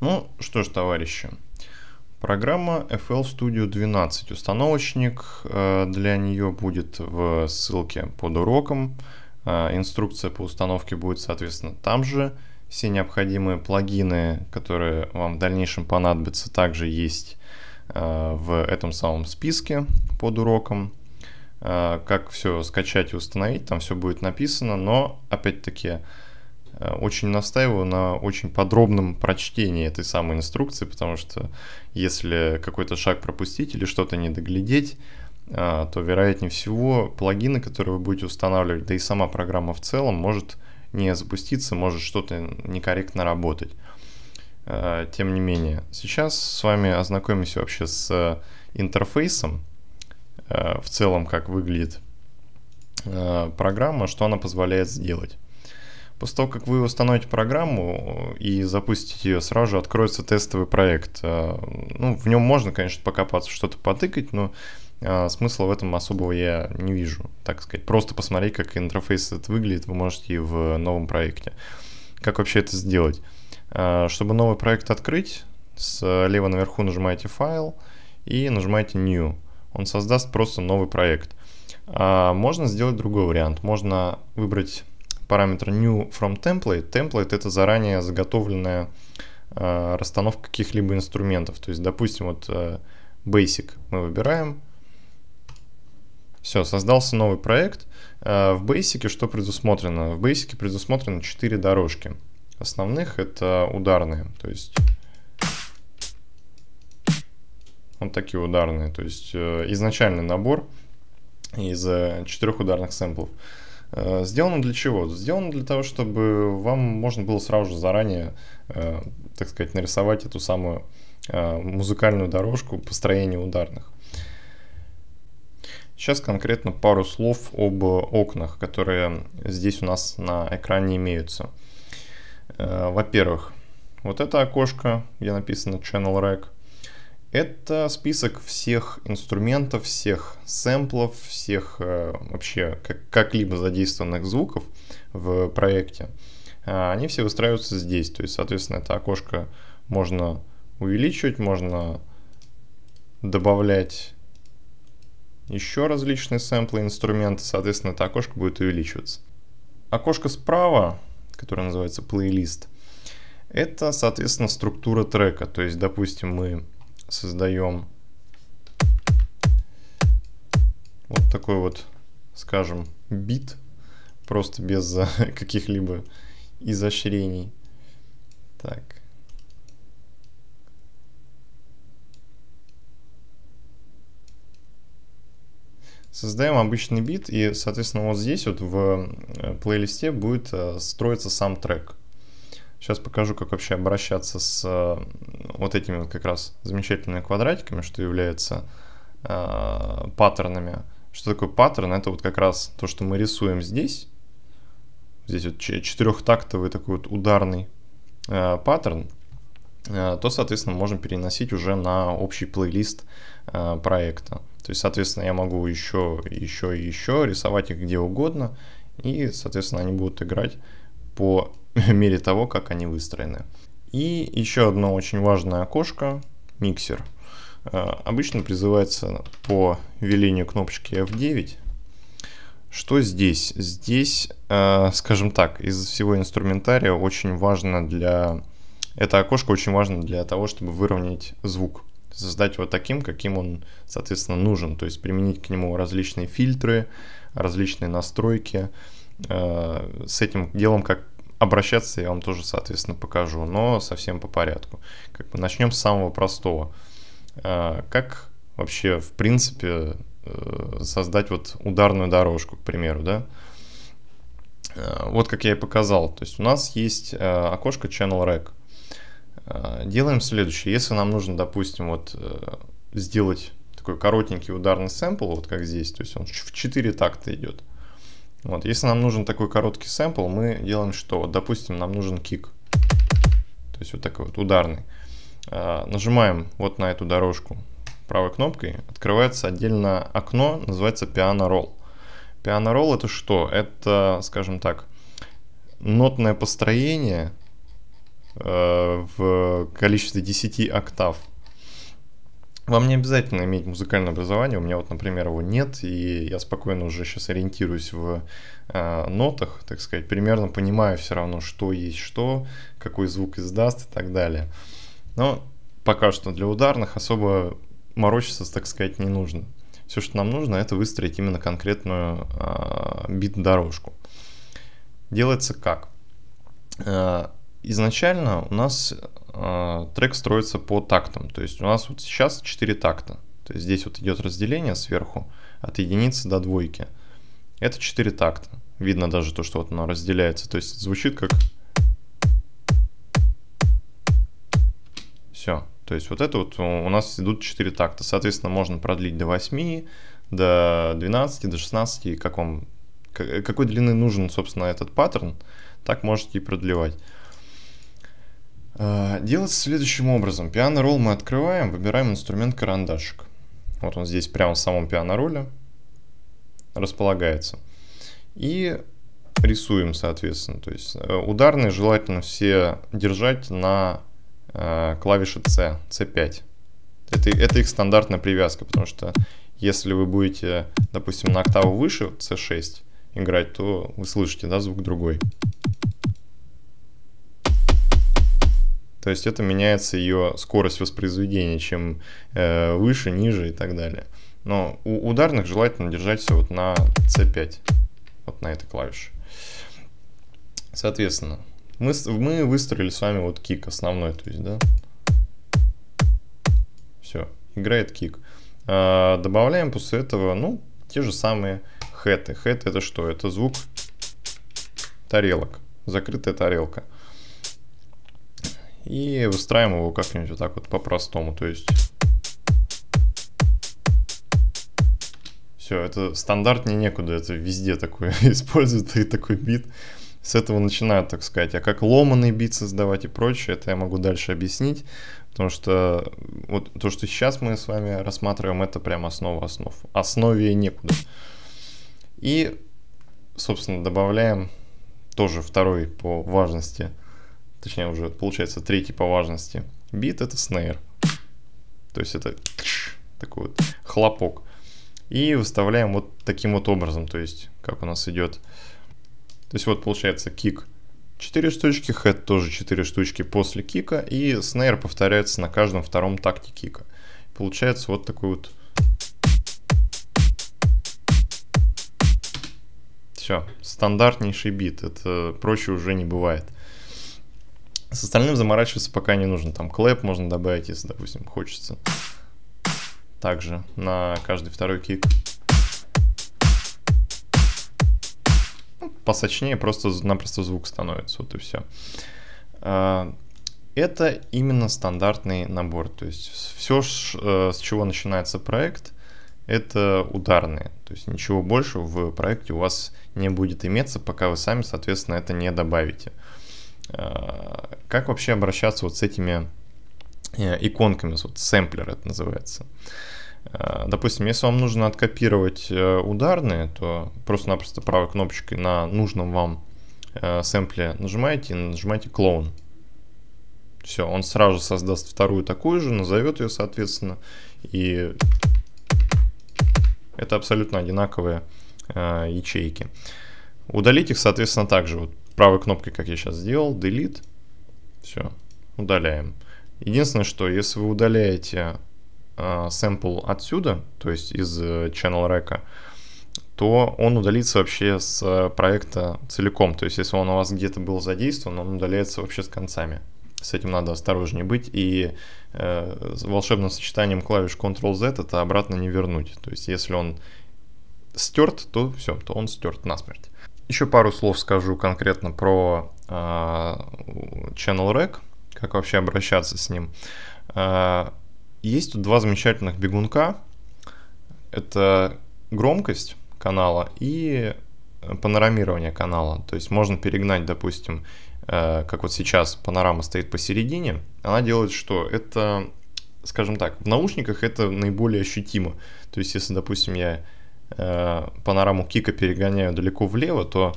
Ну что ж, товарищи, программа FL Studio 12. Установочник э, для нее будет в ссылке под уроком. Э, инструкция по установке будет, соответственно, там же. Все необходимые плагины, которые вам в дальнейшем понадобятся, также есть э, в этом самом списке под уроком. Как все скачать и установить, там все будет написано, но опять-таки Э, очень настаиваю на очень подробном прочтении этой самой инструкции, потому что если какой-то шаг пропустить или что-то не доглядеть, э, то вероятнее всего плагины, которые вы будете устанавливать, да и сама программа в целом может не запуститься, может что-то некорректно работать. Э, тем не менее, сейчас с вами ознакомимся вообще с интерфейсом, в целом как выглядит программа, что она позволяет сделать. После того, как вы установите программу э, и запустите ее, сразу же откроется тестовый проект. Э, ну, в нем можно, конечно, покопаться, что-то потыкать, но э, смысла в этом особого я не вижу, так сказать. Просто посмотреть, как интерфейс это выглядит, вы можете и в новом проекте. Как вообще это сделать? Чтобы новый проект открыть, слева наверху нажимаете «Файл» и нажимаете «New». Он создаст просто новый проект. А можно сделать другой вариант. Можно выбрать параметр new from template. Template это заранее заготовленная э, расстановка каких-либо инструментов. То есть, допустим, вот э, basic мы выбираем. Все, создался новый проект. Э, в Basic что предусмотрено? В Basic предусмотрено 4 дорожки. Основных это ударные, то есть вот такие ударные, то есть э, изначальный набор из э, четырех ударных сэмплов. Э, сделано для чего? Сделано для того, чтобы вам можно было сразу же заранее, э, так сказать, нарисовать эту самую э, музыкальную дорожку построения ударных. Сейчас конкретно пару слов об окнах, которые здесь у нас на экране имеются. Во-первых, вот это окошко, где написано Channel Rack – это список всех инструментов, всех сэмплов, всех э, вообще как-либо задействованных звуков в проекте. А, они все выстраиваются здесь, то есть, соответственно, это окошко можно увеличивать, можно добавлять еще различные сэмплы, инструменты, соответственно, это окошко будет увеличиваться. Окошко справа, которое называется плейлист, это, соответственно, структура трека, то есть, допустим, мы создаем вот такой вот, скажем, бит, просто без каких-либо изощрений. Так. Создаем обычный бит, и, соответственно, вот здесь вот в э, плейлисте будет э, строиться сам трек. Сейчас покажу, как вообще обращаться с э, вот этими вот как раз замечательными квадратиками, что является э, паттернами. Что такое паттерн? Это вот как раз то, что мы рисуем здесь. Здесь вот четырехтактовый такой вот ударный э, паттерн. Э, то, соответственно, можем переносить уже на общий плейлист э, проекта. То есть, соответственно, я могу еще, еще и еще рисовать их где угодно. И, соответственно, они будут играть по мере того, как они выстроены. И еще одно очень важное окошко – миксер. Э, обычно призывается по велению кнопочки F9. Что здесь? Здесь, э, скажем так, из всего инструментария очень важно для... Это окошко очень важно для того, чтобы выровнять звук. Создать его таким, каким он, соответственно, нужен. То есть применить к нему различные фильтры, различные настройки. Э, с этим делом, как обращаться я вам тоже, соответственно, покажу, но совсем по порядку. Как бы начнем с самого простого. А, как вообще, в принципе, э, создать вот ударную дорожку, к примеру, да? А, вот как я и показал. То есть у нас есть э, окошко Channel Rack. А, делаем следующее. Если нам нужно, допустим, вот э, сделать такой коротенький ударный сэмпл, вот как здесь, то есть он в 4 такта идет, вот, если нам нужен такой короткий сэмпл, мы делаем что? Вот, допустим, нам нужен кик. То есть вот такой вот ударный. А, нажимаем вот на эту дорожку правой кнопкой. Открывается отдельно окно, называется Piano Roll. Piano Roll это что? Это, скажем так, нотное построение э, в количестве 10 октав. Вам не обязательно иметь музыкальное образование, у меня вот, например, его нет, и я спокойно уже сейчас ориентируюсь в э, нотах, так сказать, примерно понимаю все равно, что есть что, какой звук издаст и так далее. Но пока что для ударных особо морочиться, так сказать, не нужно. Все, что нам нужно, это выстроить именно конкретную э, бит-дорожку. Делается как? Э, изначально у нас Э, трек строится по тактам. То есть у нас вот сейчас 4 такта. То есть здесь вот идет разделение сверху от единицы до двойки. Это 4 такта. Видно даже то, что вот оно разделяется. То есть звучит как... Все. То есть вот это вот у нас идут 4 такта. Соответственно, можно продлить до 8, до 12, до 16. Как вам... Э, какой длины нужен, собственно, этот паттерн, так можете и продлевать. А, делается следующим образом. Пиано-ролл мы открываем, выбираем инструмент карандашик. Вот он здесь прямо в самом пиано-ролле располагается. И рисуем, соответственно. То есть э, ударные желательно все держать на э, клавише C, C5. Это, это их стандартная привязка, потому что если вы будете, допустим, на октаву выше, C6, играть, то вы слышите, да, звук другой. То есть это меняется ее скорость воспроизведения, чем э, выше, ниже и так далее. Но у ударных желательно держать все вот на C5, вот на этой клавише. Соответственно, мы, мы выстроили с вами вот кик основной, то есть, да. Все, играет кик. А, добавляем после этого, ну, те же самые хэты. Хэт это что? Это звук тарелок, закрытая тарелка и выстраиваем его как-нибудь вот так вот по-простому, то есть... Все, это стандарт не некуда, это везде такой используют, и такой бит. С этого начинают, так сказать. А как ломанный бит создавать и прочее, это я могу дальше объяснить. Потому что вот то, что сейчас мы с вами рассматриваем, это прям основа основ. Основе некуда. И, собственно, добавляем тоже второй по важности – точнее уже получается третий по важности бит, это снейр. То есть это такой вот хлопок. И выставляем вот таким вот образом, то есть как у нас идет. То есть вот получается кик 4 штучки, хэт тоже 4 штучки после кика, и снейр повторяется на каждом втором такте кика. Получается вот такой вот Все, стандартнейший бит, это проще уже не бывает. С остальным заморачиваться пока не нужно. Там клэп можно добавить, если, допустим, хочется. Также на каждый второй кик. Ну, посочнее просто-напросто звук становится, вот и все. А, это именно стандартный набор, то есть все, э, с чего начинается проект, это ударные. То есть ничего больше в проекте у вас не будет иметься, пока вы сами, соответственно, это не добавите. Как вообще обращаться вот с этими э, иконками, вот сэмплер это называется. Э, допустим, если вам нужно откопировать э, ударные, то просто-напросто правой кнопочкой на нужном вам сэмпле нажимаете и нажимаете клоун. Все, он сразу создаст вторую такую же, назовет ее соответственно. И это абсолютно одинаковые ячейки. Удалить их, соответственно, также. Вот правой кнопкой, как я сейчас сделал, Delete. Все, удаляем. Единственное, что если вы удаляете сэмпл а, отсюда, то есть из э, channel rack, то он удалится вообще с проекта целиком. То есть если он у вас где-то был задействован, он удаляется вообще с концами. С этим надо осторожнее быть. И э, с волшебным сочетанием клавиш Ctrl-Z это обратно не вернуть. То есть если он стерт, то все, то он стерт насмерть. Еще пару слов скажу конкретно про э, Channel Rec, как вообще обращаться с ним. Э, есть тут два замечательных бегунка. Это громкость канала и панорамирование канала. То есть можно перегнать, допустим, э, как вот сейчас панорама стоит посередине, она делает что? Это, скажем так, в наушниках это наиболее ощутимо. То есть если, допустим, я э, панораму кика перегоняю далеко влево, то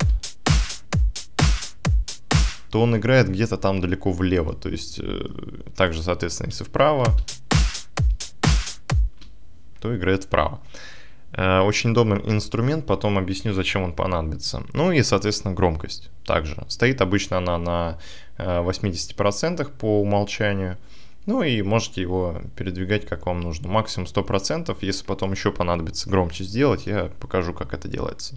то он играет где-то там далеко влево. То есть, э, также, соответственно, если вправо, то играет вправо. Э, очень удобный инструмент, потом объясню, зачем он понадобится. Ну и, соответственно, громкость также. Стоит обычно она на 80% э, по умолчанию. Ну и можете его передвигать как вам нужно. Максимум 100%. Если потом еще понадобится громче сделать, я покажу, как это делается.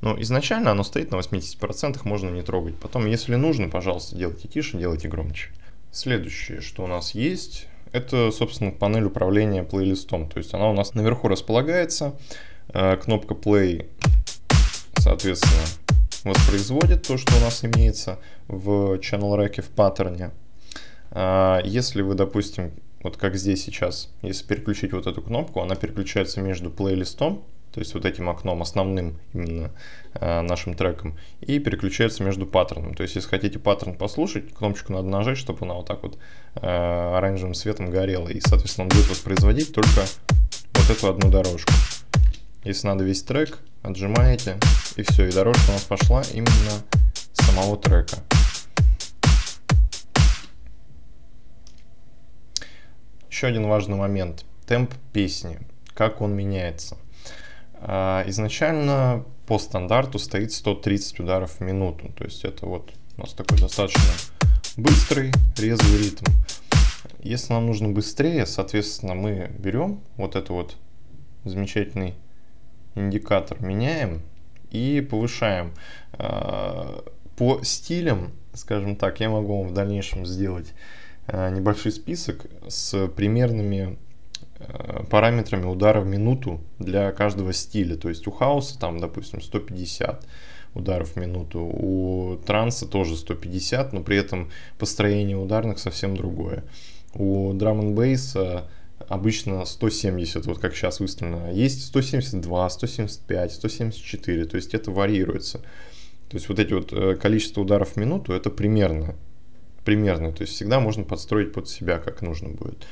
Но ну, изначально оно стоит на 80%, можно не трогать. Потом, если нужно, пожалуйста, делайте тише, делайте громче. Следующее, что у нас есть, это, собственно, панель управления плейлистом. То есть она у нас наверху располагается. Э, кнопка Play, соответственно, воспроизводит то, что у нас имеется в Channel Rack в паттерне. А, если вы, допустим, вот как здесь сейчас, если переключить вот эту кнопку, она переключается между плейлистом, то есть вот этим окном, основным именно а, нашим треком, и переключается между паттерном. То есть, если хотите паттерн послушать, кнопочку надо нажать, чтобы она вот так вот а, оранжевым светом горела, и, соответственно, он будет воспроизводить только вот эту одну дорожку. Если надо весь трек, отжимаете, и все, и дорожка у нас пошла именно самого трека. Еще один важный момент. Темп песни. Как он меняется. А, изначально по стандарту стоит 130 ударов в минуту. То есть это вот у нас такой достаточно быстрый, резвый ритм. Если нам нужно быстрее, соответственно, мы берем вот этот вот замечательный индикатор, меняем и повышаем. А, по стилям, скажем так, я могу вам в дальнейшем сделать Э, небольшой список с примерными э, параметрами удара в минуту для каждого стиля. То есть у хаоса там, допустим, 150 ударов в минуту, у транса тоже 150, но при этом построение ударных совсем другое. У драм бейса обычно 170, вот как сейчас выставлено. Есть 172, 175, 174, то есть это варьируется. То есть вот эти вот э, количество ударов в минуту это примерно примерно. То есть всегда можно подстроить под себя, как нужно будет.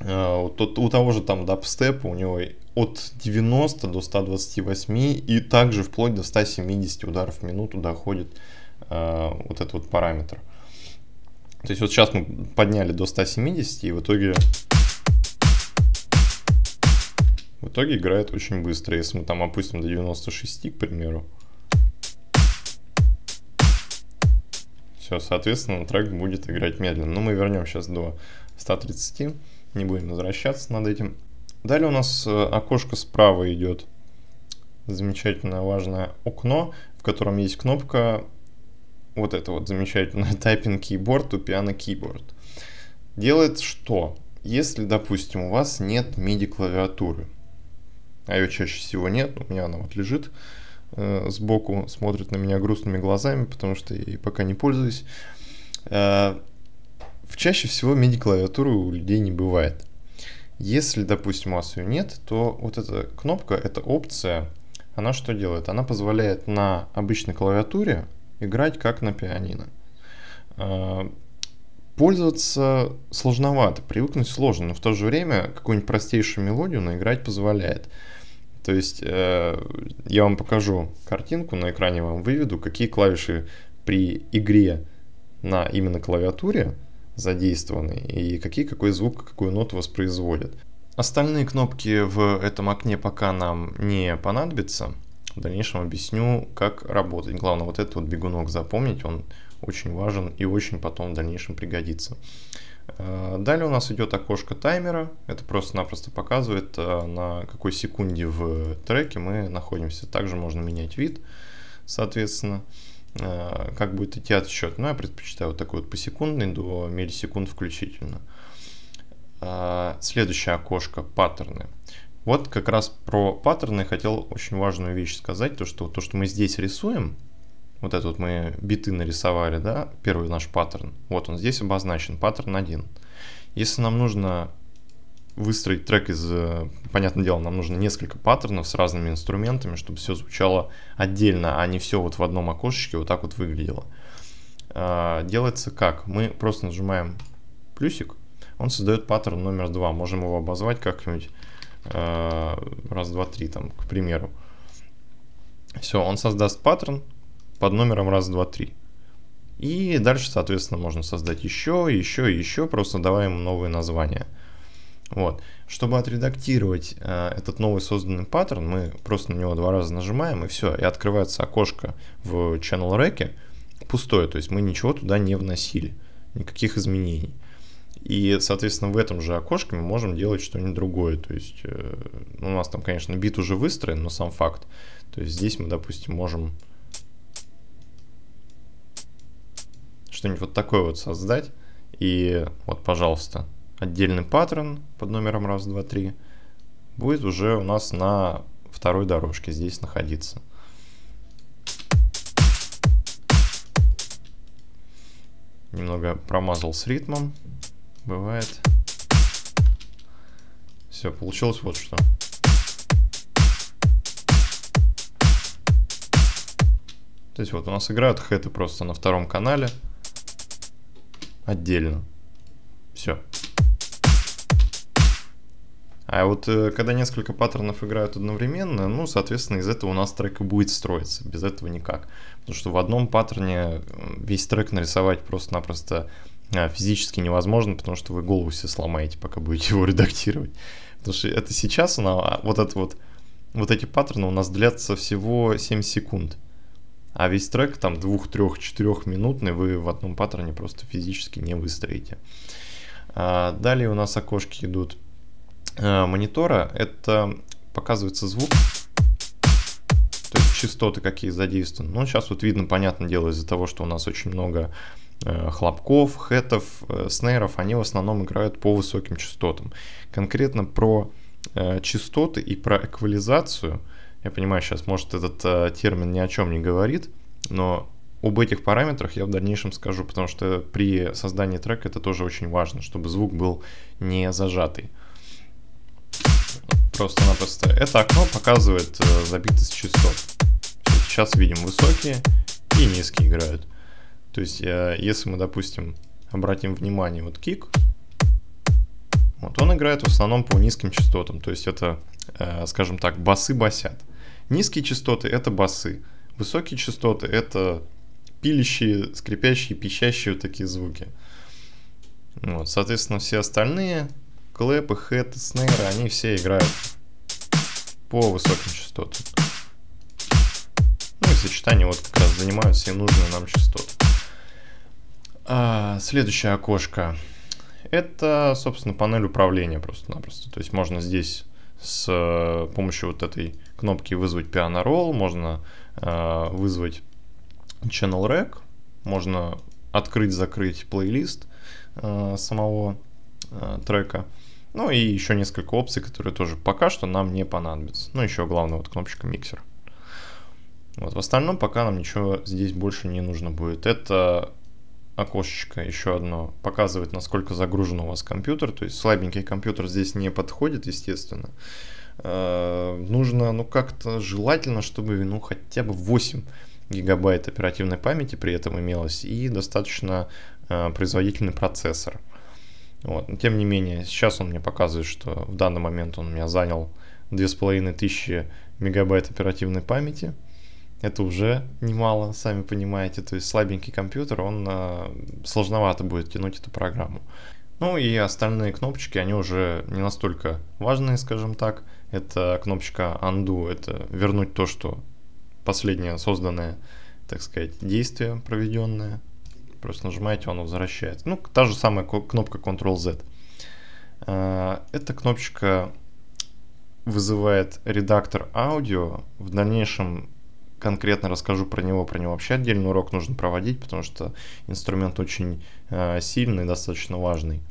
А, тот, у того же там дабстепа у него от 90 до 128 и также вплоть до 170 ударов в минуту доходит а, вот этот вот параметр. То есть вот сейчас мы подняли до 170 и в итоге в итоге играет очень быстро. Если мы там опустим до 96, к примеру, Все, соответственно, трек будет играть медленно. Но мы вернем сейчас до 130, не будем возвращаться над этим. Далее у нас э, окошко справа идет замечательное важное окно, в котором есть кнопка вот это вот замечательное Typing Keyboard to Piano Keyboard. Делает что? Если, допустим, у вас нет MIDI клавиатуры, а ее чаще всего нет, у меня она вот лежит, Э, сбоку смотрит на меня грустными глазами, потому что я ей пока не пользуюсь. Э, в Чаще всего MIDI-клавиатуры у людей не бывает. Если, допустим, у вас ее нет, то вот эта кнопка, эта опция, она что делает? Она позволяет на обычной клавиатуре играть как на пианино. Э, пользоваться сложновато, привыкнуть сложно, но в то же время какую-нибудь простейшую мелодию наиграть позволяет. То есть э, я вам покажу картинку, на экране вам выведу, какие клавиши при игре на именно клавиатуре задействованы и какие, какой звук, какую ноту воспроизводят. Остальные кнопки в этом окне пока нам не понадобятся. В дальнейшем объясню, как работать. Главное вот этот вот бегунок запомнить, он очень важен и очень потом в дальнейшем пригодится. Э, далее у нас идет окошко таймера. Это просто-напросто показывает, э, на какой секунде в треке мы находимся. Также можно менять вид, соответственно, э, как будет идти отсчет. Но ну, я предпочитаю вот такой вот посекундный до миллисекунд включительно. Следующее окошко – паттерны. Вот как раз про паттерны хотел очень важную вещь сказать, то что, то, что мы здесь рисуем – вот этот вот мы биты нарисовали, да, первый наш паттерн, вот он здесь обозначен, паттерн 1. Если нам нужно выстроить трек из, э, понятное дело, нам нужно несколько паттернов с разными инструментами, чтобы все звучало отдельно, а не все вот в одном окошечке вот так вот выглядело. А, делается как? Мы просто нажимаем плюсик, он создает паттерн номер 2, можем его обозвать как-нибудь э, раз, два, три, там, к примеру. Все, он создаст паттерн, под номером раз, два, три. И дальше, соответственно, можно создать еще, еще еще, просто давая ему новые названия. Вот. Чтобы отредактировать э, этот новый созданный паттерн, мы просто на него два раза нажимаем, и все, и открывается окошко в Channel Rack, пустое, то есть мы ничего туда не вносили, никаких изменений. И, соответственно, в этом же окошке мы можем делать что-нибудь другое. То есть э, у нас там, конечно, бит уже выстроен, но сам факт. То есть здесь мы, допустим, можем что-нибудь вот такое вот создать. И вот, пожалуйста, отдельный паттерн под номером раз, два, три будет уже у нас на второй дорожке здесь находиться. Немного промазал с ритмом. Бывает. Все, получилось вот что. То есть вот у нас играют хэты просто на втором канале отдельно. Все. А вот э, когда несколько паттернов играют одновременно, ну, соответственно, из этого у нас трек и будет строиться. Без этого никак. Потому что в одном паттерне весь трек нарисовать просто-напросто а, физически невозможно, потому что вы голову все сломаете, пока будете его редактировать. Потому что это сейчас, она, вот, это вот, вот эти паттерны у нас длятся всего 7 секунд. А весь трек там двух, трех, четырех минутный вы в одном паттерне просто физически не выстроите. А, далее у нас окошки идут а, монитора. Это показывается звук, то есть частоты какие задействованы. Ну, сейчас вот видно, понятное дело, из-за того, что у нас очень много э, хлопков, хэтов, э, снейров, они в основном играют по высоким частотам. Конкретно про э, частоты и про эквализацию – я понимаю, сейчас, может, этот э, термин ни о чем не говорит, но об этих параметрах я в дальнейшем скажу, потому что при создании трека это тоже очень важно, чтобы звук был не зажатый. Просто-напросто. Это окно показывает э, забитость частот. Сейчас видим высокие и низкие играют. То есть, э, если мы, допустим, обратим внимание, вот кик, вот он играет в основном по низким частотам, то есть это, э, скажем так, басы басят. Низкие частоты — это басы, высокие частоты — это пилящие, скрипящие, пищащие вот такие звуки. Вот, соответственно, все остальные клэпы, хэты, снейры, они все играют по высоким частотам. Ну и сочетание вот как раз занимают все нужные нам частоты. А, следующее окошко. Это, собственно, панель управления просто-напросто. То есть можно здесь с э, помощью вот этой кнопки вызвать piano roll, можно э, вызвать channel rack, можно открыть-закрыть плейлист э, самого э, трека. Ну и еще несколько опций, которые тоже пока что нам не понадобятся. Ну еще главное вот кнопочка миксер. Вот в остальном пока нам ничего здесь больше не нужно будет. Это окошечко еще одно показывает, насколько загружен у вас компьютер. То есть слабенький компьютер здесь не подходит, естественно. Uh, Э, нужно, ну, как-то желательно, чтобы, ну, хотя бы 8 гигабайт оперативной памяти при этом имелось и достаточно э, производительный процессор. Вот. Но тем не менее, сейчас он мне показывает, что в данный момент он у меня занял 2500 мегабайт оперативной памяти. Это уже немало, сами понимаете. То есть слабенький компьютер, он э, сложновато будет тянуть эту программу. Ну и остальные кнопочки, они уже не настолько важные, скажем так. Это кнопочка undo, это вернуть то, что последнее созданное, так сказать, действие проведенное. Просто нажимаете, оно возвращается. Ну, та же самая кнопка Ctrl-Z. А, эта кнопочка вызывает редактор аудио. В дальнейшем конкретно расскажу про него, про него вообще отдельный урок нужно проводить, потому что инструмент очень а, сильный, достаточно важный.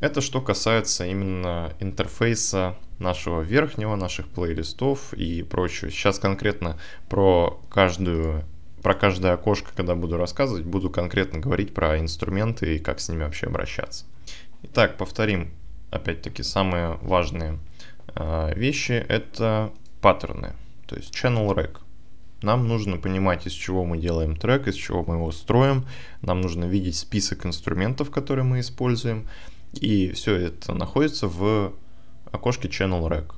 Это что касается именно интерфейса нашего верхнего, наших плейлистов и прочего. Сейчас конкретно про каждую про каждое окошко, когда буду рассказывать, буду конкретно говорить про инструменты и как с ними вообще обращаться. Итак, повторим опять-таки самые важные э, вещи. Это паттерны, то есть channel rec. Нам нужно понимать, из чего мы делаем трек, из чего мы его строим. Нам нужно видеть список инструментов, которые мы используем. И все это находится в окошке Channel Rack.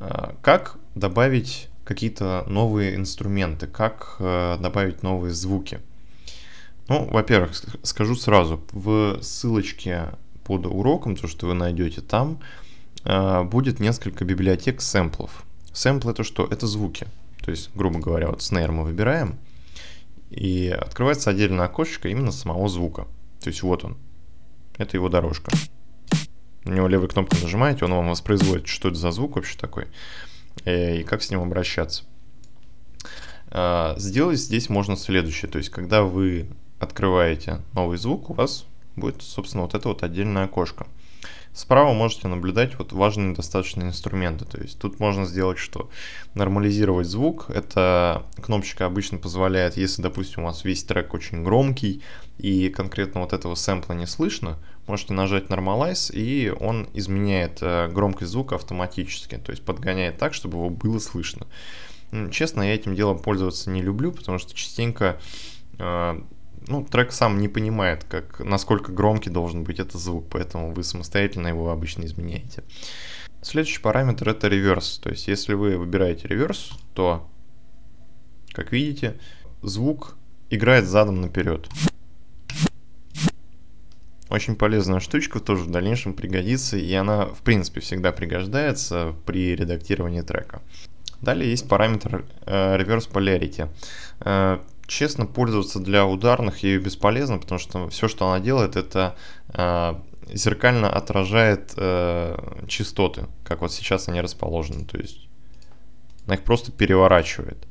А, как добавить какие-то новые инструменты, как э, добавить новые звуки? Ну, во-первых, скажу сразу, в ссылочке под уроком, то, что вы найдете там, э, будет несколько библиотек сэмплов. Сэмплы это что? Это звуки. То есть, грубо говоря, вот снейр мы выбираем, и открывается отдельное окошечко именно самого звука. То есть вот он, это его дорожка. На него левой кнопкой нажимаете, он вам воспроизводит, что это за звук вообще такой, э, и как с ним обращаться. А, сделать здесь можно следующее, то есть когда вы открываете новый звук, у вас будет, собственно, вот это вот отдельное окошко. Справа можете наблюдать вот важные достаточно инструменты. То есть тут можно сделать что? Нормализировать звук. Это кнопочка обычно позволяет, если, допустим, у вас весь трек очень громкий и конкретно вот этого сэмпла не слышно, можете нажать Normalize, и он изменяет э, громкость звука автоматически. То есть подгоняет так, чтобы его было слышно. Честно, я этим делом пользоваться не люблю, потому что частенько э, ну, трек сам не понимает, как, насколько громкий должен быть этот звук, поэтому вы самостоятельно его обычно изменяете. Следующий параметр это реверс, то есть если вы выбираете реверс, то, как видите, звук играет задом наперед. Очень полезная штучка, тоже в дальнейшем пригодится, и она, в принципе, всегда пригождается при редактировании трека. Далее есть параметр э, Reverse Polarity. Э, честно, пользоваться для ударных ею бесполезно, потому что все, что она делает, это э, зеркально отражает э, частоты, как вот сейчас они расположены. То есть она их просто переворачивает.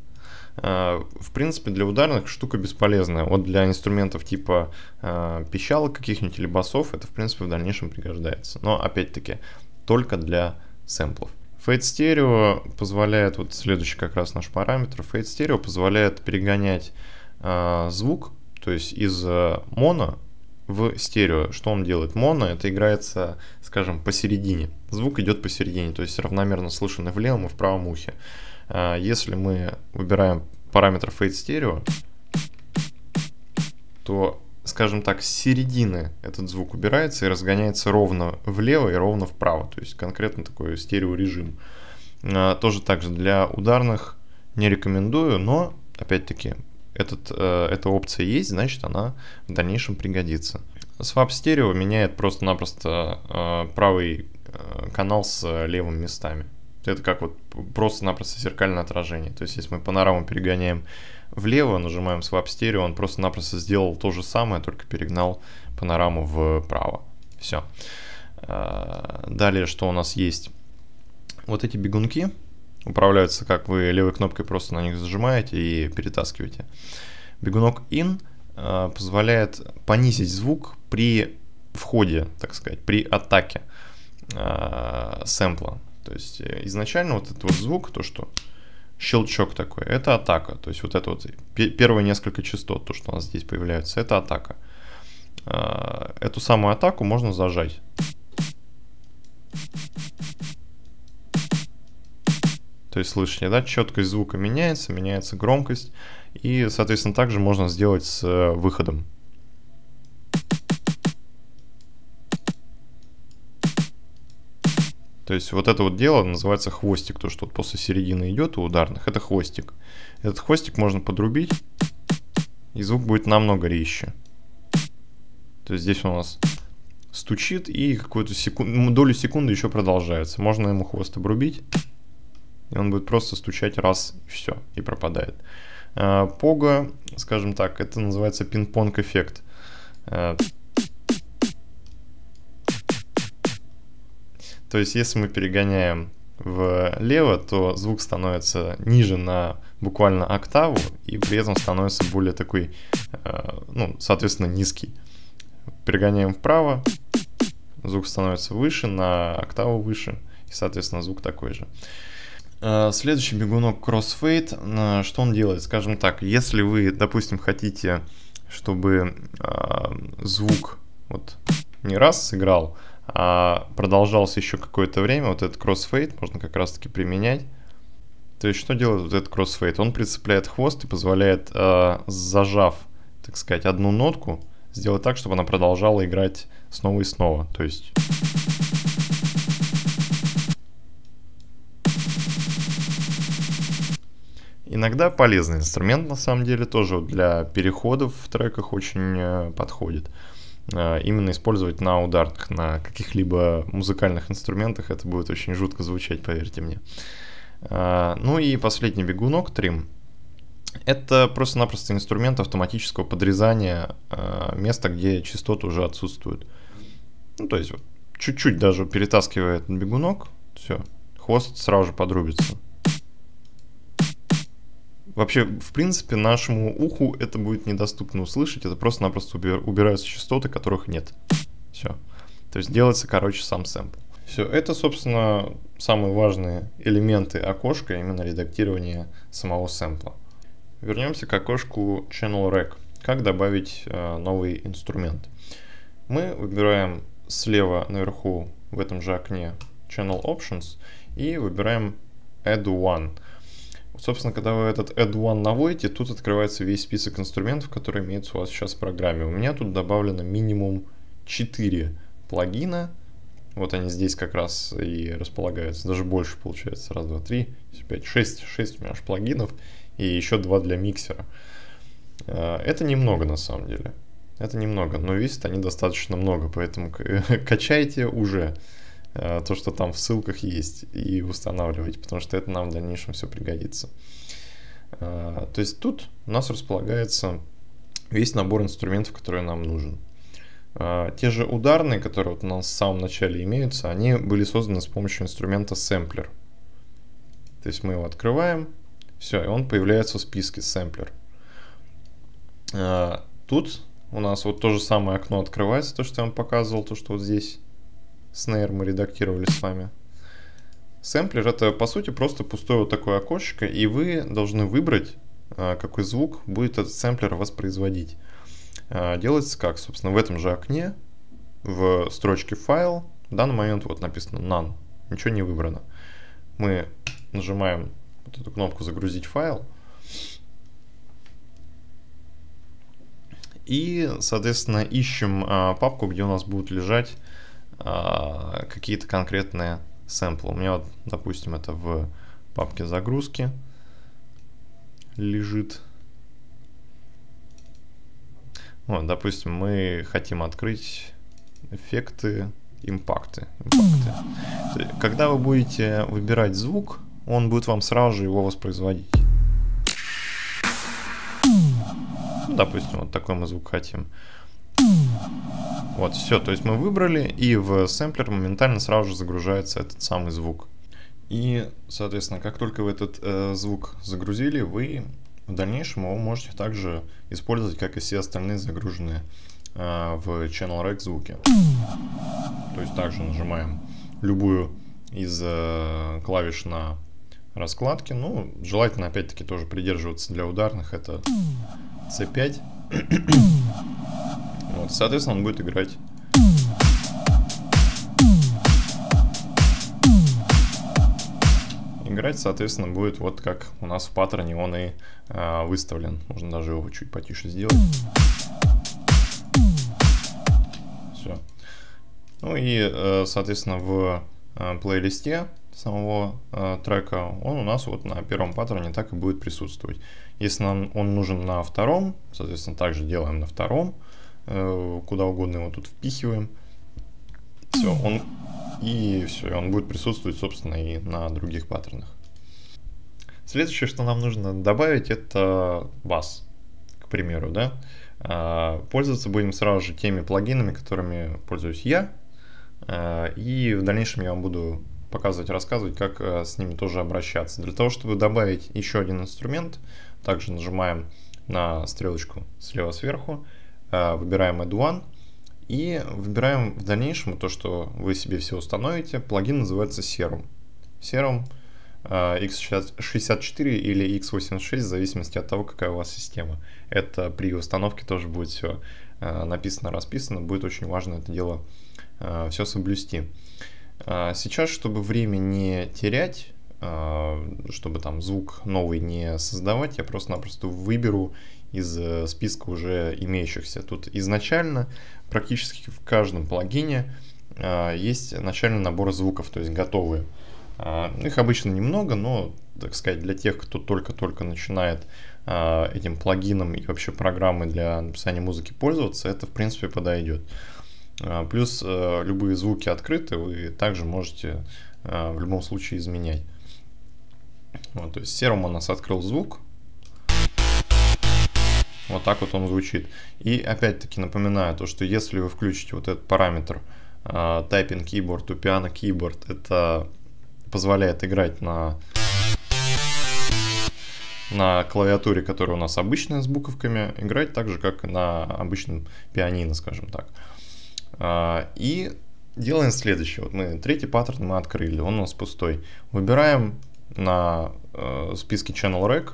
Э, в принципе, для ударных штука бесполезная. Вот для инструментов типа э, пищалок каких-нибудь или басов это, в принципе, в дальнейшем пригождается. Но, опять-таки, только для сэмплов. Fade Stereo позволяет, вот следующий как раз наш параметр, Fade Stereo позволяет перегонять э, звук, то есть из э, моно в стерео. Что он делает? Моно это играется, скажем, посередине. Звук идет посередине, то есть равномерно слышен и в левом, и в правом ухе. А, если мы выбираем параметр Fade Stereo, то скажем так, с середины этот звук убирается и разгоняется ровно влево и ровно вправо. То есть конкретно такой стереорежим. А, тоже также для ударных не рекомендую, но опять-таки этот, э, эта опция есть, значит она в дальнейшем пригодится. Swap стерео меняет просто-напросто э, правый э, канал с левым местами. Это как вот просто-напросто зеркальное отражение. То есть, если мы панораму перегоняем влево, нажимаем Swap Stereo, он просто-напросто сделал то же самое, только перегнал панораму вправо. Все. Э, далее, что у нас есть? Вот эти бегунки управляются, как вы левой кнопкой просто на них зажимаете и перетаскиваете. Бегунок in э, позволяет понизить звук при входе, так сказать, при атаке э, сэмпла. То есть изначально вот этот вот звук, то что щелчок такой, это атака. То есть вот это вот первые несколько частот, то, что у нас здесь появляется, это атака. А, эту самую атаку можно зажать. То есть слышите, да, четкость звука меняется, меняется громкость. И, соответственно, также можно сделать с э, выходом. То есть вот это вот дело называется хвостик, то, что вот после середины идет у ударных, это хвостик. Этот хвостик можно подрубить, и звук будет намного резче. То есть здесь у нас стучит и какую-то секунду, ну, долю секунды еще продолжается. Можно ему хвост обрубить, и он будет просто стучать раз, и все, и пропадает. А, пога, скажем так, это называется пинг-понг эффект. А, То есть если мы перегоняем влево, то звук становится ниже на буквально октаву и при этом становится более такой, э, ну, соответственно, низкий. Перегоняем вправо, звук становится выше, на октаву выше, и, соответственно, звук такой же. Э, следующий бегунок Crossfade, э, что он делает? Скажем так, если вы, допустим, хотите, чтобы звук вот не раз сыграл, а, продолжался еще какое-то время, вот этот кроссфейт можно как раз-таки применять. То есть что делает вот этот кроссфейт? Он прицепляет хвост и позволяет, а, зажав, так сказать, одну нотку, сделать так, чтобы она продолжала играть снова и снова. То есть... Иногда полезный инструмент, на самом деле, тоже для переходов в треках очень э, подходит. Э, именно использовать на ударках, на каких-либо музыкальных инструментах. Это будет очень жутко звучать, поверьте мне. Э, ну и последний бегунок, трим. Это просто-напросто инструмент автоматического подрезания э, места, где частоты уже отсутствуют. Ну, то есть чуть-чуть даже перетаскивает бегунок, все, хвост сразу же подрубится вообще, в принципе, нашему уху это будет недоступно услышать. Это просто-напросто убираются частоты, которых нет. Все. То есть делается, короче, сам сэмпл. Все, это, собственно, самые важные элементы окошка, именно редактирование самого сэмпла. Вернемся к окошку Channel Rec. Как добавить э, новый инструмент? Мы выбираем слева наверху в этом же окне Channel Options и выбираем Add One – Собственно, когда вы этот add one наводите, тут открывается весь список инструментов, которые имеются у вас сейчас в программе. У меня тут добавлено минимум 4 плагина. Вот они здесь как раз и располагаются. Даже больше получается. Раз, два, три, пять, шесть. Шесть у меня аж плагинов. И еще два для миксера. Э, это немного на самом деле. Это немного, но весят они достаточно много, поэтому качайте уже. Э, то, что там в ссылках есть, и устанавливать, потому что это нам в дальнейшем все пригодится. Э, то есть тут у нас располагается весь набор инструментов, которые нам нужен. Э, те же ударные, которые вот у нас в самом начале имеются, они были созданы с помощью инструмента сэмплер. То есть мы его открываем, все, и он появляется в списке сэмплер. Тут у нас вот то же самое окно открывается, то, что я вам показывал, то, что вот здесь Снейр мы редактировали с вами. Сэмплер это по сути просто пустое вот такое окошечко, и вы должны выбрать, а, какой звук будет этот сэмплер воспроизводить. А, делается как? Собственно, в этом же окне, в строчке файл, в данный момент вот написано none, ничего не выбрано. Мы нажимаем вот эту кнопку загрузить файл, и, соответственно, ищем а, папку, где у нас будут лежать а, какие-то конкретные сэмплы. У меня, вот, допустим, это в папке загрузки лежит. Вот, допустим, мы хотим открыть эффекты, импакты. импакты. Когда вы будете выбирать звук, он будет вам сразу же его воспроизводить. Ну, допустим, вот такой мы звук хотим. Вот, все, то есть мы выбрали, и в сэмплер моментально сразу же загружается этот самый звук. И, соответственно, как только вы этот э, звук загрузили, вы в дальнейшем его можете также использовать, как и все остальные загруженные э, в Channel Rack звуки. То есть также нажимаем любую из э, клавиш на раскладке. Ну, желательно, опять-таки, тоже придерживаться для ударных. Это C5. Вот, соответственно, он будет играть. Играть, соответственно, будет вот как у нас в паттерне он и э, выставлен. Можно даже его чуть потише сделать. Все. Ну и, э, соответственно, в э, плейлисте самого э, трека, он у нас вот на первом паттерне так и будет присутствовать. Если нам он нужен на втором, соответственно, также делаем на втором. Э, куда угодно его тут впихиваем. Все, он и все, он будет присутствовать, собственно, и на других паттернах. Следующее, что нам нужно добавить, это бас, к примеру, да. Э, пользоваться будем сразу же теми плагинами, которыми пользуюсь я. Э, и в дальнейшем я вам буду показывать, рассказывать, как с ними тоже обращаться. Для того, чтобы добавить еще один инструмент, также нажимаем на стрелочку слева сверху, а, выбираем Add-One и выбираем в дальнейшем то, что вы себе все установите. Плагин называется Serum. Serum x64 а, или x86, в зависимости от того, какая у вас система. Это при установке тоже будет все а, написано, расписано. Будет очень важно это дело все соблюсти. Сейчас, чтобы время не терять, чтобы там звук новый не создавать, я просто-напросто выберу из э, списка уже имеющихся. Тут изначально практически в каждом плагине э, есть начальный набор звуков, то есть готовые. Э, их обычно немного, но, так сказать, для тех, кто только-только начинает этим плагином и вообще программой для написания музыки пользоваться, это, в принципе, подойдет. Плюс любые звуки открыты, вы также можете в любом случае изменять. Вот, то есть Serum у нас открыл звук, вот так вот он звучит. И опять-таки напоминаю то, что если вы включите вот этот параметр uh, Typing Keyboard to Piano Keyboard, это позволяет играть на на клавиатуре, которая у нас обычная с буковками, играть так же, как на обычном пианино, скажем так. А, и делаем следующее. Вот мы третий паттерн мы открыли, он у нас пустой. Выбираем на э, списке Channel rack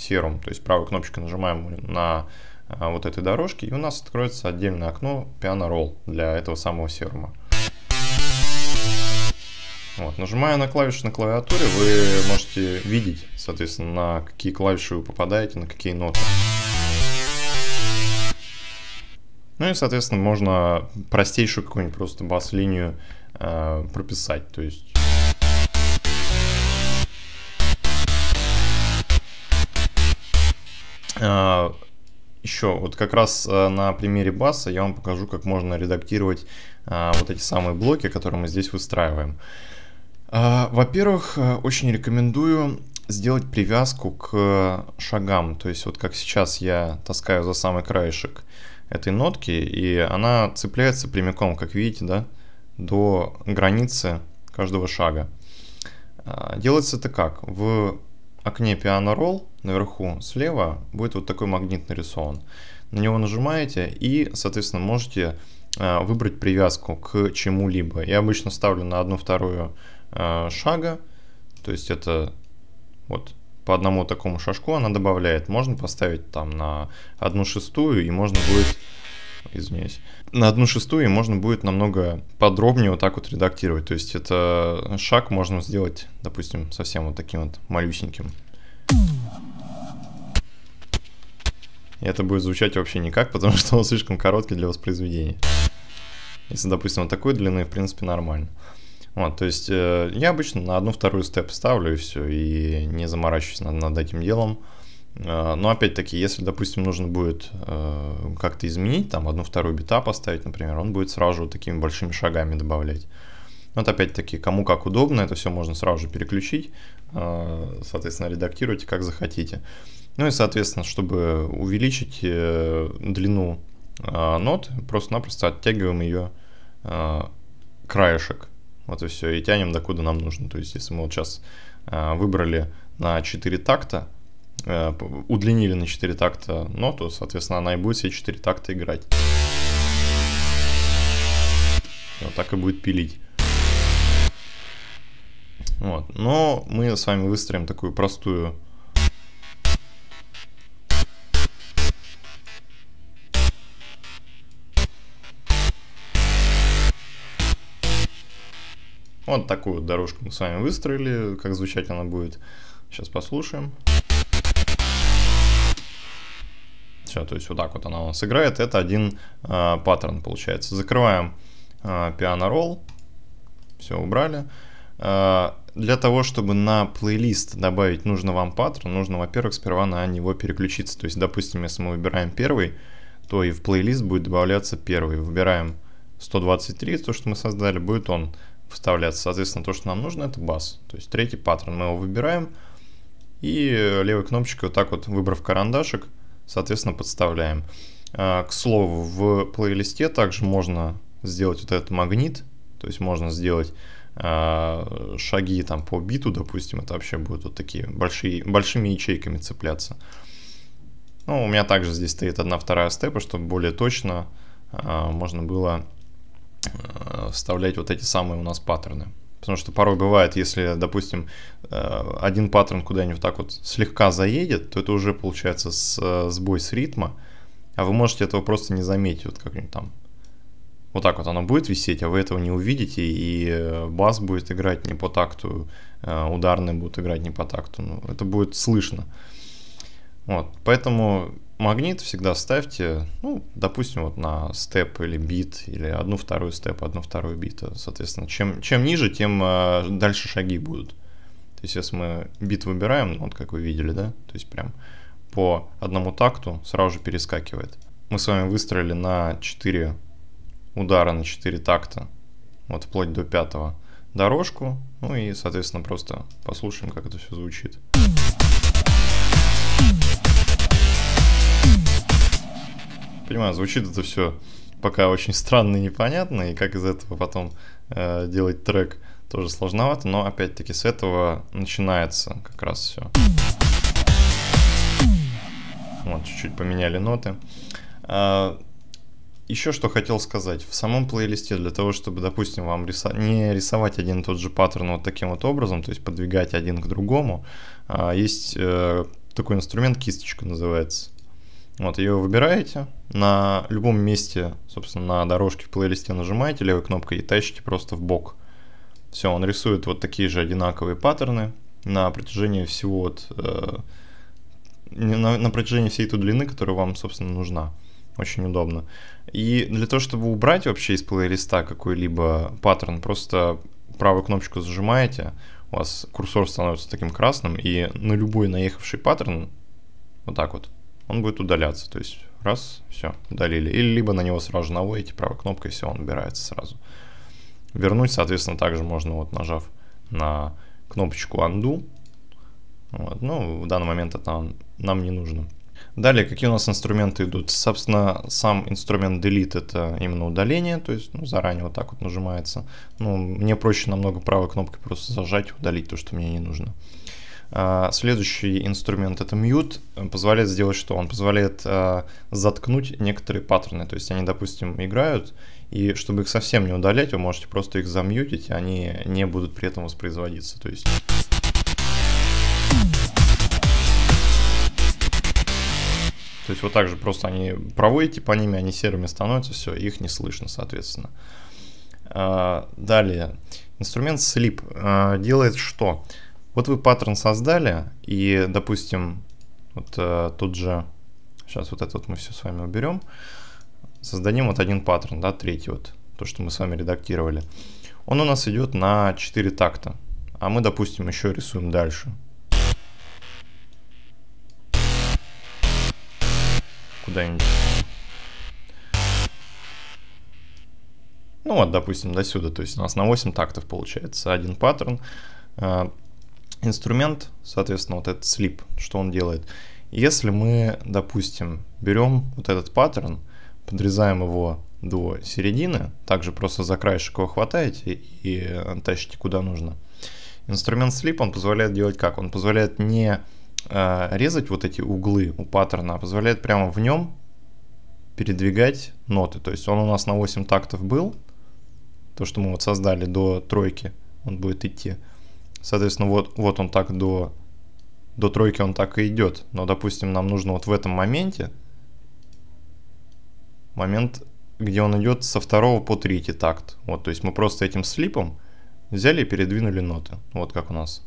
серум. То есть правой кнопочкой нажимаем на а, вот этой дорожке, и у нас откроется отдельное окно Piano Roll для этого самого серума. Вот, нажимая на клавиши на клавиатуре, вы можете видеть, соответственно, на какие клавиши вы попадаете, на какие ноты. Ну и, соответственно, можно простейшую какую-нибудь просто бас-линию э, прописать. То есть... А, Еще вот как раз э, на примере баса я вам покажу, как можно редактировать а, вот эти самые блоки, которые мы здесь выстраиваем. А, во-первых, э, очень рекомендую сделать привязку к шагам. То есть вот как сейчас я таскаю за самый краешек этой нотки, и она цепляется прямиком, как видите, да, до границы каждого шага. Делается это как? В окне Piano Roll наверху слева будет вот такой магнит нарисован. На него нажимаете и, соответственно, можете э, выбрать привязку к чему-либо. Я обычно ставлю на одну вторую э, шага, то есть это вот по одному такому шажку она добавляет. Можно поставить там на одну шестую и можно будет извиняюсь. На одну шестую и можно будет намного подробнее вот так вот редактировать. То есть это шаг можно сделать, допустим, совсем вот таким вот малюсеньким. Это будет звучать вообще никак, потому что он слишком короткий для воспроизведения. Если, допустим, он такой длины, в принципе, нормально. Вот, то есть э, я обычно на одну вторую степ ставлю и все, и не заморачиваюсь над, над этим делом. Э, но опять-таки, если, допустим, нужно будет э, как-то изменить, там одну вторую бита поставить, например, он будет сразу вот такими большими шагами добавлять. Вот опять-таки, кому как удобно, это все можно сразу же переключить, а, соответственно, редактируйте как захотите. Ну и, соответственно, чтобы увеличить э, длину а, нот, просто-напросто оттягиваем ее а, краешек. Вот и все, и тянем докуда нам нужно. То есть, если мы вот сейчас выбрали на 4 такта, э, удлинили на 4 такта ноту, соответственно, она и будет все 4 такта играть. Вот так и будет пилить. Вот. Но мы с вами выстроим такую простую Вот такую дорожку мы с вами выстроили, как звучать она будет. Сейчас послушаем. Все, то есть вот так вот она у нас играет. Это один э, паттерн получается. Закрываем э, пиано-ролл. Все, убрали. Э, для того, чтобы на плейлист добавить нужно вам паттерн, нужно, во-первых, сперва на него переключиться. То есть, допустим, если мы выбираем первый, то и в плейлист будет добавляться первый. Выбираем 123, то, что мы создали, будет он вставляться. Соответственно, то, что нам нужно, это бас. То есть третий паттерн мы его выбираем. И левой кнопочкой вот так вот, выбрав карандашик, соответственно, подставляем. Э, к слову, в плейлисте также можно сделать вот этот магнит. То есть можно сделать Э, шаги там по биту, допустим, это вообще будут вот такие большие, большими ячейками цепляться. Ну, у меня также здесь стоит одна вторая степа, чтобы более точно э, можно было э, вставлять вот эти самые у нас паттерны. Потому что порой бывает, если, допустим, один паттерн куда-нибудь так вот слегка заедет, то это уже получается с, сбой с ритма, а вы можете этого просто не заметить, вот как-нибудь там вот так вот оно будет висеть, а вы этого не увидите, и э, бас будет играть не по такту, э, ударные будут играть не по такту. Ну, это будет слышно. Вот, поэтому магнит всегда ставьте, ну, допустим, вот на степ или бит, или одну вторую степ, одну вторую бита. Э, соответственно, чем, чем ниже, тем дальше шаги будут. То есть, если мы бит выбираем, ну, вот как вы видели, да, то есть прям по одному такту сразу же перескакивает. Мы с вами выстроили на 4 удара на 4 такта, вот вплоть до пятого, дорожку, ну и, соответственно, просто послушаем, как это все звучит. Понимаю, звучит это все пока очень странно и непонятно, и как из этого потом э, делать трек тоже сложновато, но опять-таки с этого начинается как раз все. Вот, чуть-чуть поменяли ноты. А, еще что хотел сказать. В самом плейлисте для того, чтобы, допустим, вам риса... не рисовать один и тот же паттерн вот таким вот образом, то есть подвигать один к другому, а, есть э, такой инструмент, кисточка называется. Вот, ее выбираете, на любом месте, собственно, на дорожке в плейлисте нажимаете левой кнопкой и тащите просто в бок. Все, он рисует вот такие же одинаковые паттерны на протяжении всего вот, э, на, на протяжении всей той длины, которая вам, собственно, нужна. Очень удобно. И для того, чтобы убрать вообще из плейлиста какой-либо паттерн, просто правую кнопочку зажимаете, у вас курсор становится таким красным, и на любой наехавший паттерн, вот так вот, он будет удаляться. То есть раз, все, удалили. Или либо на него сразу наводите правой кнопкой, все, он убирается сразу. Вернуть, соответственно, также можно, вот нажав на кнопочку undo. Вот, ну, в данный момент это нам, нам не нужно. Далее, какие у нас инструменты идут? Собственно, сам инструмент delete это именно удаление, то есть ну, заранее вот так вот нажимается. Ну, мне проще намного правой кнопкой просто зажать, удалить то, что мне не нужно. А, следующий инструмент это mute, позволяет сделать что? Он позволяет а, заткнуть некоторые паттерны, то есть они, допустим, играют, и чтобы их совсем не удалять, вы можете просто их замьютить, они не будут при этом воспроизводиться, то есть... То есть вот так же просто они проводите по ними, они серыми становятся, все, их не слышно, соответственно. А, далее. Инструмент Sleep а, делает что? Вот вы паттерн создали, и, допустим, вот э, тут же, сейчас вот этот мы все с вами уберем, создадим вот один паттерн, да, третий вот, то, что мы с вами редактировали. Он у нас идет на 4 такта, а мы, допустим, еще рисуем дальше. куда-нибудь. Ну вот, допустим, до сюда. То есть у нас на 8 тактов получается один паттерн. А, инструмент, соответственно, вот этот слип, что он делает. Если мы, допустим, берем вот этот паттерн, подрезаем его до середины, также просто за краешек его хватаете и тащите куда нужно. Инструмент слип, он позволяет делать как? Он позволяет не Э, резать вот эти углы у паттерна позволяет прямо в нем передвигать ноты. То есть он у нас на 8 тактов был, то, что мы вот создали до тройки, он будет идти. Соответственно, вот, вот он так до, до тройки он так и идет. Но, допустим, нам нужно вот в этом моменте, момент, где он идет со второго по третий такт. Вот, то есть мы просто этим слипом взяли и передвинули ноты. Вот как у нас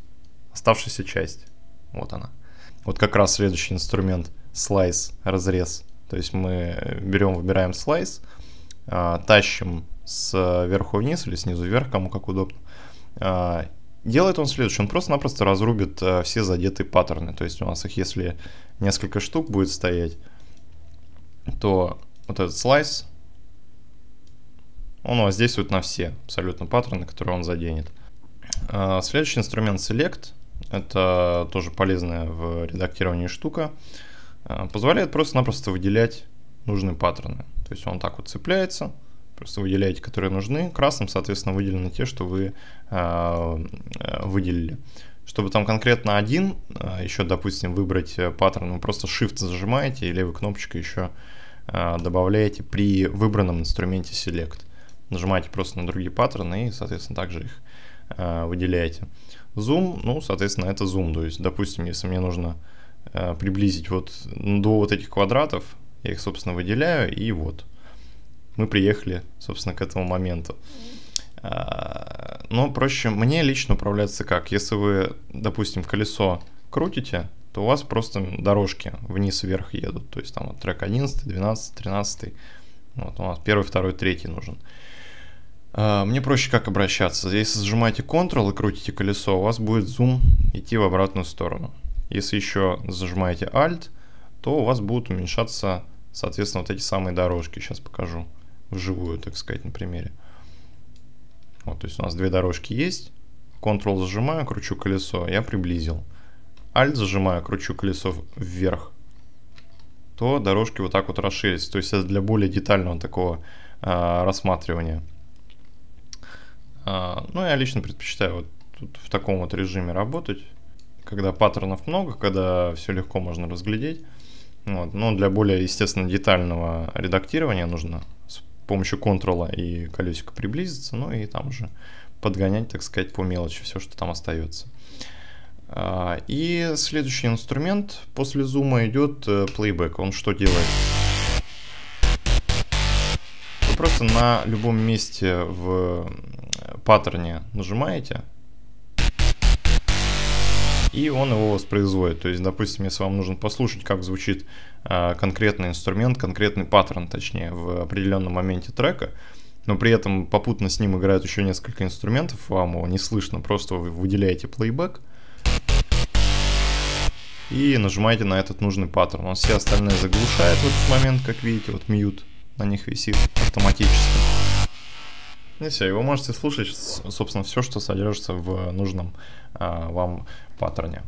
оставшаяся часть. Вот она. Вот как раз следующий инструмент слайс, разрез. То есть мы берем, выбираем слайс, а, тащим сверху э, вниз или снизу вверх, кому как удобно. А, делает он следующее, он просто-напросто разрубит э, все задетые паттерны. То есть у нас их, если несколько штук будет стоять, то вот этот слайс, он воздействует на все абсолютно паттерны, которые он заденет. А, следующий инструмент Select. Это тоже полезная в редактировании штука. Э, позволяет просто-напросто выделять нужные паттерны. То есть он так вот цепляется, просто выделяете, которые нужны. Красным, соответственно, выделены те, что вы э, э, выделили. Чтобы там конкретно один, еще, допустим, выбрать паттерн, вы просто Shift зажимаете и левой кнопочкой еще добавляете при выбранном инструменте Select. Нажимаете просто на другие паттерны и, соответственно, также их выделяете зум, ну, соответственно, это зум, То есть, допустим, если мне нужно э, приблизить вот до вот этих квадратов, я их, собственно, выделяю, и вот мы приехали, собственно, к этому моменту. А, но проще мне лично управляться как? Если вы, допустим, колесо крутите, то у вас просто дорожки вниз-вверх едут. То есть там вот трек 11, 12, 13. Вот у нас первый, второй, третий нужен. А, мне проще как обращаться. Если зажимаете Ctrl и крутите колесо, у вас будет зум идти в обратную сторону. Если еще зажимаете Alt, то у вас будут уменьшаться, соответственно, вот эти самые дорожки. Сейчас покажу вживую, так сказать, на примере. Вот, то есть у нас две дорожки есть. Ctrl зажимаю, кручу колесо, я приблизил. Alt зажимаю, кручу колесо вверх, то дорожки вот так вот расширились. То есть это для более детального такого э, рассматривания. А, ну, я лично предпочитаю вот тут в таком вот режиме работать, когда паттернов много, когда все легко можно разглядеть. Вот. Но для более, естественно, детального редактирования нужно с помощью контрола и колесика приблизиться, ну и там уже подгонять, так сказать, по мелочи все, что там остается. А, и следующий инструмент после зума идет э, плейбэк. Он что делает? Вы просто на любом месте в паттерне нажимаете, и он его воспроизводит. То есть, допустим, если вам нужно послушать, как звучит а, конкретный инструмент, конкретный паттерн, точнее, в определенном моменте трека, но при этом попутно с ним играют еще несколько инструментов, вам его не слышно, просто вы выделяете плейбэк и нажимаете на этот нужный паттерн. Он а все остальные заглушает в этот момент, как видите, вот мьют на них висит автоматически. Ну все, и вы можете слушать, собственно, все, что содержится в нужном а, вам паттерне.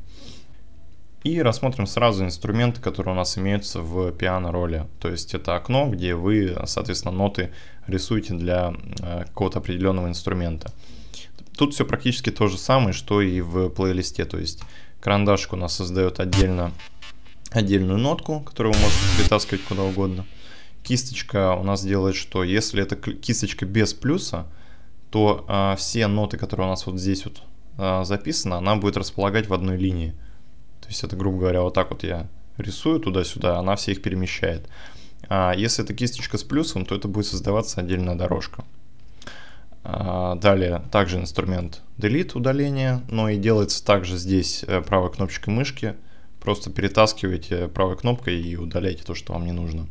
И рассмотрим сразу инструменты, которые у нас имеются в пиано-роли. То есть это окно, где вы, соответственно, ноты рисуете для а, какого-то определенного инструмента. Тут все практически то же самое, что и в плейлисте. То есть карандашик у нас создает отдельно отдельную нотку, которую вы можете притаскивать куда угодно кисточка у нас делает что? Если это кисточка без плюса, то э, все ноты, которые у нас вот здесь вот э, записаны, она будет располагать в одной линии. То есть это, грубо говоря, вот так вот я рисую туда-сюда, она все их перемещает. А если это кисточка с плюсом, то это будет создаваться отдельная дорожка. А, далее также инструмент Delete удаление, но и делается также здесь э, правой кнопочкой мышки. Просто перетаскиваете правой кнопкой и удаляете то, что вам не нужно.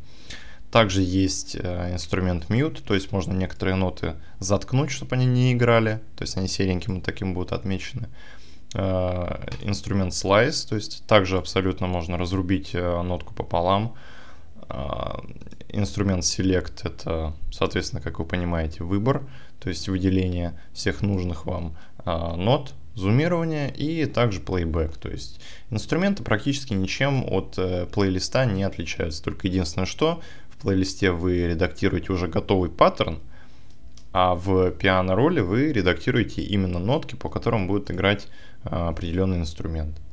Также есть э, инструмент mute, то есть можно некоторые ноты заткнуть, чтобы они не играли, то есть они сереньким таким будут отмечены. Э, инструмент slice, то есть также абсолютно можно разрубить э, нотку пополам. Инструмент select это, соответственно, как вы понимаете, выбор, то есть выделение всех нужных вам нот, зумирование и также playback, То есть инструменты практически ничем от плейлиста не отличаются, только единственное что плейлисте вы редактируете уже готовый паттерн, а в пиано-роли вы редактируете именно нотки, по которым будет играть а, определенный инструмент.